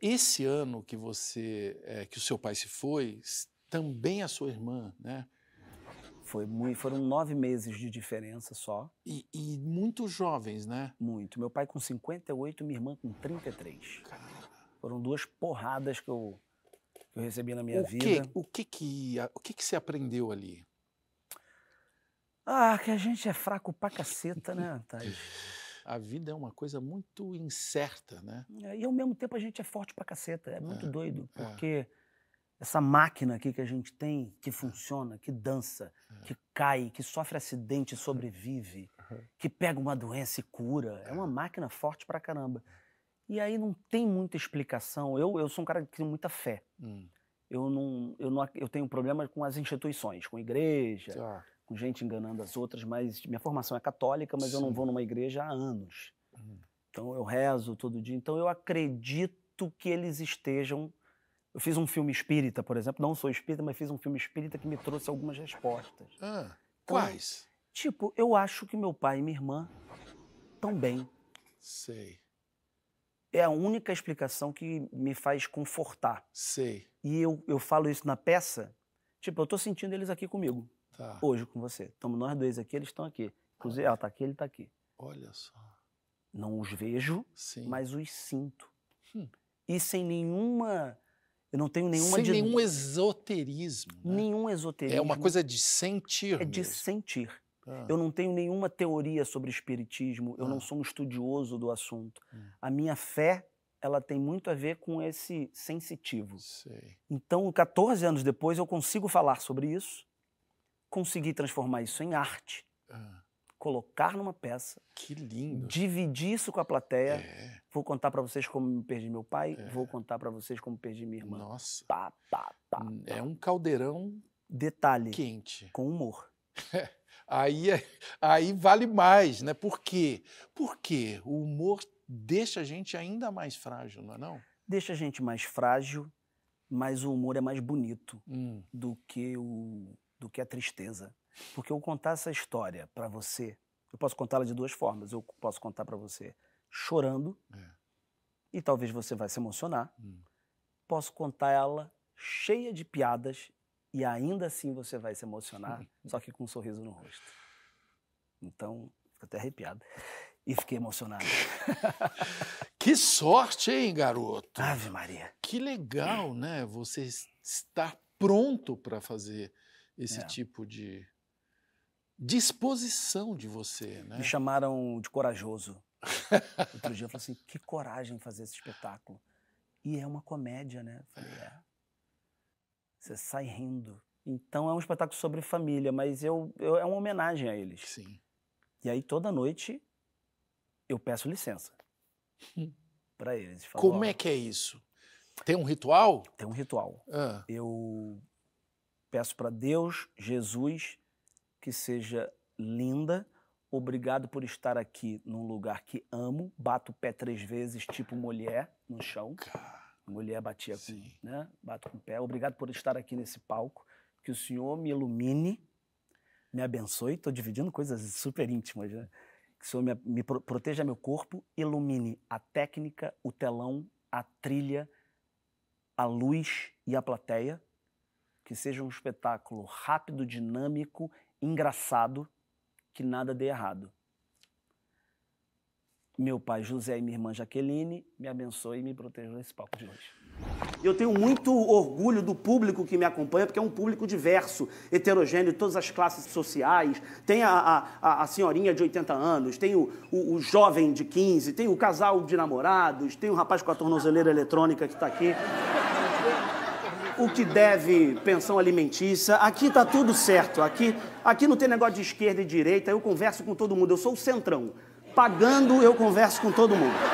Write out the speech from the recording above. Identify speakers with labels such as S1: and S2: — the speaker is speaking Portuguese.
S1: Esse ano que você, é, que o seu pai se foi, também a sua irmã, né? Foi muito, foram nove meses de diferença só. E, e, muito jovens, né? Muito. Meu pai com 58, minha irmã com 33. Caramba. Foram duas porradas que eu, que eu recebi na minha o vida. Que, o que que, o que que você aprendeu ali? Ah, que a gente é fraco pra caceta, né, Thais? a vida é uma coisa muito incerta, né? É, e ao mesmo tempo a gente é forte pra caceta, é muito é, doido, é. porque essa máquina aqui que a gente tem, que funciona, que dança, é. que cai, que sofre acidente e sobrevive, que pega uma doença e cura, é uma é. máquina forte pra caramba. E aí não tem muita explicação. Eu, eu sou um cara que tem muita fé. Hum. Eu, não, eu, não, eu tenho problemas com as instituições, com a igreja. Tá com gente enganando as outras, mas minha formação é católica, mas Sim. eu não vou numa igreja há anos. Uhum. Então eu rezo todo dia. Então eu acredito que eles estejam. Eu fiz um filme espírita, por exemplo. Não sou espírita, mas fiz um filme espírita que me trouxe algumas respostas. Ah, então, quais? Tipo, eu acho que meu pai e minha irmã estão bem. Sei. É a única explicação que me faz confortar. Sei. E eu, eu falo isso na peça. Tipo, eu estou sentindo eles aqui comigo. Tá. Hoje com você. Estamos nós dois aqui, eles estão aqui. Inclusive, ela está aqui, ele está aqui. Olha só. Não os vejo, Sim. mas os sinto. Hum. E sem nenhuma. Eu não tenho nenhuma. Sem de... nenhum esoterismo. Né? Nenhum esoterismo. É uma coisa de sentir. É mesmo. de sentir. Ah. Eu não tenho nenhuma teoria sobre espiritismo, eu ah. não sou um estudioso do assunto. Hum. A minha fé, ela tem muito a ver com esse sensitivo. Sei. Então, 14 anos depois, eu consigo falar sobre isso conseguir transformar isso em arte, ah. colocar numa peça. Que lindo! Dividir isso com a plateia. É. Vou contar para vocês como perdi meu pai, é. vou contar para vocês como perdi minha irmã. Nossa! Pá, pá, pá, hum, é um caldeirão. Detalhe. Quente. Com humor. aí, é, aí vale mais, né? Por quê? Porque o humor deixa a gente ainda mais frágil, não é não? Deixa a gente mais frágil, mas o humor é mais bonito hum. do que o, do que a tristeza. Porque eu contar essa história para você, eu posso contá-la de duas formas. Eu posso contar para você chorando, é. e talvez você vai se emocionar. Hum. Posso contar ela cheia de piadas, e ainda assim você vai se emocionar, só que com um sorriso no rosto. Então, fico até arrepiado. E fiquei emocionado. que sorte, hein, garoto? Ave Maria. Que legal, né? Você estar pronto para fazer esse é. tipo de disposição de você. Né? Me chamaram de corajoso. Outro dia eu falei assim: que coragem fazer esse espetáculo. E é uma comédia, né? Eu falei, é. Você sai rindo. Então é um espetáculo sobre família, mas eu, eu é uma homenagem a eles. Sim. E aí toda noite eu peço licença hum. para eles. Falo, Como é que é isso? Tem um ritual? Tem um ritual. Ah. Eu Peço para Deus, Jesus, que seja linda. Obrigado por estar aqui num lugar que amo. Bato o pé três vezes, tipo mulher, no chão. Mulher batia com, né? Bato com o pé. Obrigado por estar aqui nesse palco. Que o Senhor me ilumine, me abençoe. Estou dividindo coisas super íntimas, né? Que o Senhor me, me proteja meu corpo, ilumine a técnica, o telão, a trilha, a luz e a plateia que seja um espetáculo rápido, dinâmico, engraçado, que nada dê errado. Meu pai José e minha irmã Jaqueline me abençoe e me protejam nesse palco de hoje. Eu tenho muito orgulho do público que me acompanha, porque é um público diverso, heterogêneo, de todas as classes sociais. Tem a, a, a senhorinha de 80 anos, tem o, o, o, jovem de 15, tem o casal de namorados, tem o rapaz com a tornozeleira eletrônica que está aqui o que deve pensão alimentícia. Aqui tá tudo certo. Aqui, aqui não tem negócio de esquerda e direita. Eu converso com todo mundo. Eu sou o centrão. Pagando, eu converso com todo mundo.